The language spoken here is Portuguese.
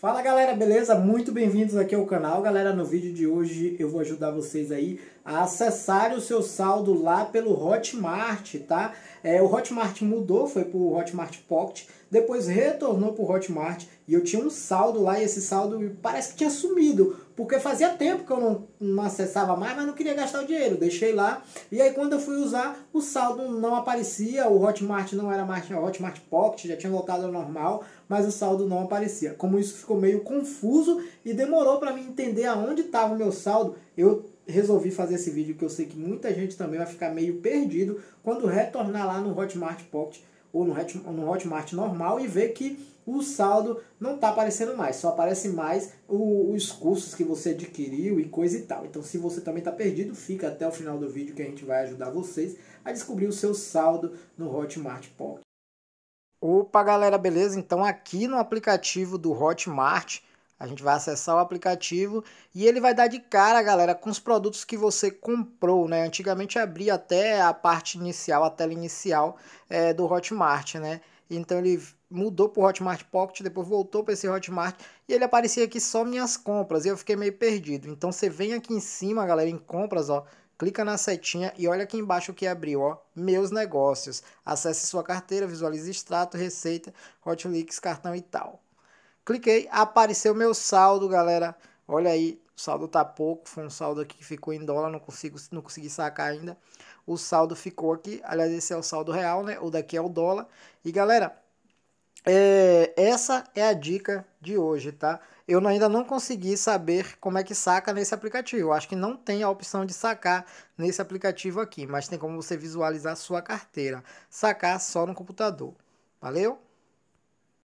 Fala galera, beleza? Muito bem-vindos aqui ao canal. Galera, no vídeo de hoje eu vou ajudar vocês aí a acessar o seu saldo lá pelo Hotmart, tá? É, o Hotmart mudou, foi pro Hotmart Pocket, depois retornou pro Hotmart e eu tinha um saldo lá e esse saldo parece que tinha sumido porque fazia tempo que eu não, não acessava mais, mas não queria gastar o dinheiro, deixei lá. E aí quando eu fui usar, o saldo não aparecia, o Hotmart não era mais Hotmart Pocket, já tinha voltado ao normal, mas o saldo não aparecia. Como isso ficou meio confuso e demorou para mim entender aonde estava o meu saldo, eu resolvi fazer esse vídeo que eu sei que muita gente também vai ficar meio perdido quando retornar lá no Hotmart Pocket ou no, Hot, no Hotmart normal e ver que o saldo não está aparecendo mais, só aparece mais os cursos que você adquiriu e coisa e tal. Então, se você também está perdido, fica até o final do vídeo que a gente vai ajudar vocês a descobrir o seu saldo no Hotmart Pocket. Opa, galera, beleza? Então, aqui no aplicativo do Hotmart, a gente vai acessar o aplicativo e ele vai dar de cara, galera, com os produtos que você comprou, né? Antigamente abria até a parte inicial, a tela inicial é, do Hotmart, né? Então ele mudou para o Hotmart Pocket, depois voltou para esse Hotmart e ele aparecia aqui só minhas compras e eu fiquei meio perdido. Então você vem aqui em cima, galera, em compras, ó, clica na setinha e olha aqui embaixo o que abriu, ó, meus negócios. Acesse sua carteira, visualize extrato, receita, Hotlix, cartão e tal. Cliquei, apareceu meu saldo, galera. Olha aí, o saldo tá pouco, foi um saldo aqui que ficou em dólar, não consigo não consegui sacar ainda. O saldo ficou aqui, aliás, esse é o saldo real, né? O daqui é o dólar. E galera, é, essa é a dica de hoje, tá? Eu ainda não consegui saber como é que saca nesse aplicativo. Eu acho que não tem a opção de sacar nesse aplicativo aqui, mas tem como você visualizar sua carteira. Sacar só no computador. Valeu?